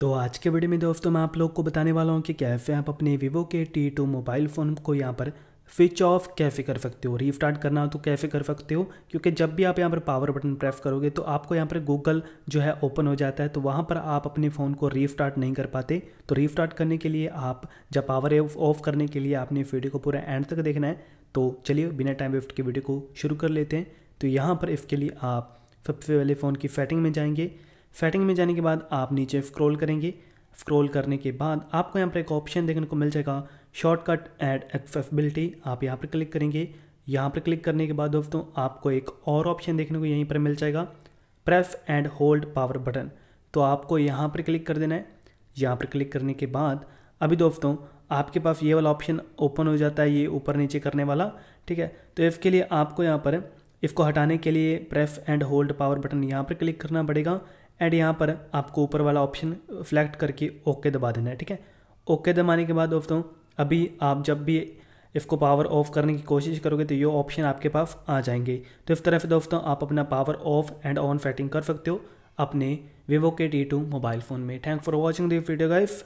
तो आज के वीडियो में दोस्तों मैं आप लोग को बताने वाला हूँ कि कैसे आप अपने वीवो के टी टू मोबाइल फ़ोन को यहाँ पर स्विच ऑफ कैसे कर सकते हो रीस्टार्ट करना हो तो कैसे कर सकते हो क्योंकि जब भी आप यहाँ पर पावर बटन प्रेस करोगे तो आपको यहाँ पर गूगल जो है ओपन हो जाता है तो वहाँ पर आप अपने फ़ोन को रीस्टार्ट नहीं कर पाते तो रीस्टार्ट करने के लिए आप जब पावर ऑफ करने के लिए आपने वीडियो को पूरा एंड तक देखना है तो चलिए बिना टाइम वेस्ट के वीडियो को शुरू कर लेते हैं तो यहाँ पर इसके लिए आप सबसे पहले फ़ोन की सेटिंग में जाएंगे सेटिंग में जाने के बाद आप नीचे स्क्रॉल करेंगे स्क्रॉल करने के बाद आपको यहाँ पर एक ऑप्शन देखने को मिल जाएगा शॉर्टकट एड एक्सेसबिलिटी आप यहाँ पर क्लिक करेंगे यहाँ पर क्लिक करने के बाद दोस्तों आपको एक और ऑप्शन देखने को यहीं पर मिल जाएगा press and hold power button तो आपको यहाँ पर क्लिक कर देना है यहाँ पर क्लिक करने के बाद अभी दोस्तों आपके पास ये वाला ऑप्शन ओपन हो जाता है ये ऊपर नीचे करने वाला ठीक है तो इसके लिए आपको यहाँ पर इसको हटाने के लिए press and hold power button यहाँ पर क्लिक करना पड़ेगा एंड यहाँ पर आपको ऊपर वाला ऑप्शन फ्लैक्ट करके ओके दबा देना है ठीक है ओके दबाने के बाद दोस्तों अभी आप जब भी इसको पावर ऑफ करने की कोशिश करोगे तो ये ऑप्शन आपके पास आ जाएंगे तो इस तरह से दोस्तों आप अपना power off and on setting कर सकते हो अपने वीवो के टी टू मोबाइल फ़ोन में thank for watching this video guys